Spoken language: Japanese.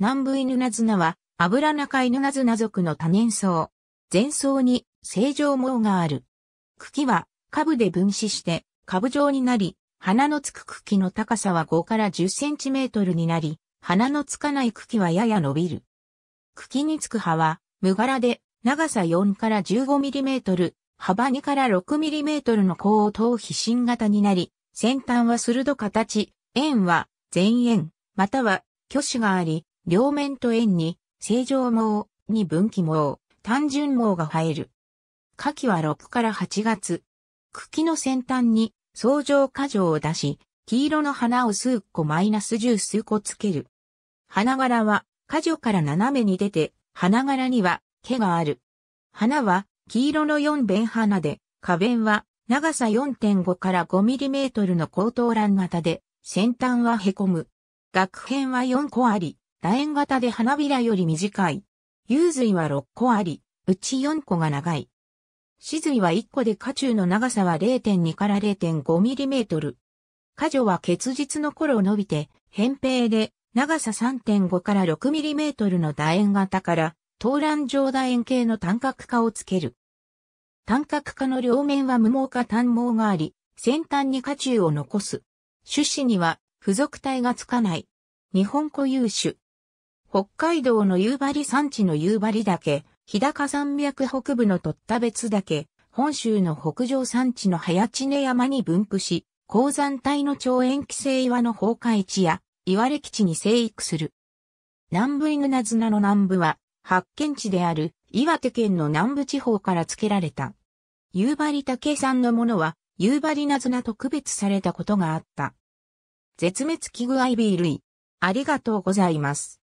南部犬ナズナは、アブラナ科犬ナズナ族の多年草。全草に正常毛がある。茎は株で分子して株状になり、花のつく茎の高さは5から10センチメートルになり、花のつかない茎はやや伸びる。茎につく葉は無柄で長さ4から15ミリメートル、幅2から6ミリメートルの高を頭皮新型になり、先端は鋭形、円は前円、または挙子があり、両面と円に、正常網に分岐網、単純網が生える。花季は6から8月。茎の先端に、相乗果状を出し、黄色の花を数個マイナス十数個つける。花柄は、果樹から斜めに出て、花柄には、毛がある。花は、黄色の四弁花で、花弁は、長さ4.5から5ミリメートルの高等欄型で、先端は凹む。学片は4個あり、楕円型で花びらより短い。幽髄は6個あり、うち4個が長い。死髄は1個で下中の長さは0.2から0.5ミリメートル。下女は結実の頃伸びて、扁平で長さ3.5から6ミリメートルの楕円型から、東乱状楕円形の単角化をつける。単角化の両面は無毛か単毛があり、先端に下中を残す。種子には付属体がつかない。日本固有種、北海道の夕張山地の夕張岳、日高山脈北部の鳥田別岳、本州の北上山地の早知根山に分布し、鉱山帯の超延期性岩の崩壊地や岩歴地に生育する。南部犬名綱の南部は発見地である岩手県の南部地方から付けられた。夕張竹山のものは夕張名綱と区別されたことがあった。絶滅危惧アイビー類。ありがとうございます。